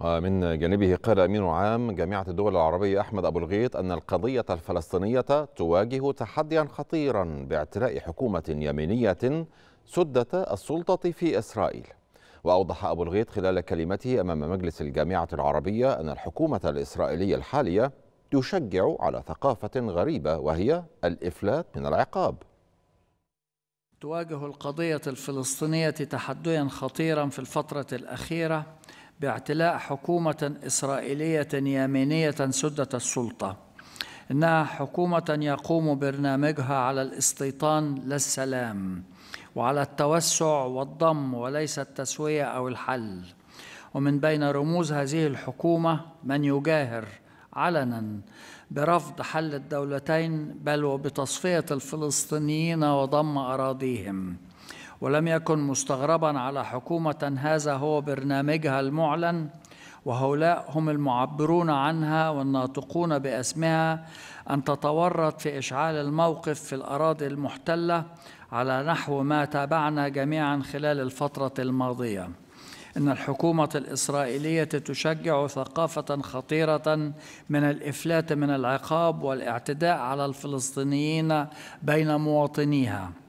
من جانبه قال أمين عام جامعة الدول العربية أحمد أبو الغيط أن القضية الفلسطينية تواجه تحديا خطيرا باعتلاء حكومة يمينية سدة السلطة في إسرائيل وأوضح أبو الغيط خلال كلمته أمام مجلس الجامعة العربية أن الحكومة الإسرائيلية الحالية تشجع على ثقافة غريبة وهي الإفلات من العقاب تواجه القضية الفلسطينية تحديا خطيرا في الفترة الأخيرة باعتلاء حكومة إسرائيلية يمينية سدة السلطة إنها حكومة يقوم برنامجها على الاستيطان للسلام وعلى التوسع والضم وليس التسوية أو الحل ومن بين رموز هذه الحكومة من يجاهر علنا برفض حل الدولتين بل وبتصفية الفلسطينيين وضم أراضيهم ولم يكن مستغربا على حكومة هذا هو برنامجها المعلن وهؤلاء هم المعبرون عنها والناطقون باسمها ان تتورط في اشعال الموقف في الاراضي المحتله على نحو ما تابعنا جميعا خلال الفتره الماضيه ان الحكومه الاسرائيليه تشجع ثقافه خطيره من الافلات من العقاب والاعتداء على الفلسطينيين بين مواطنيها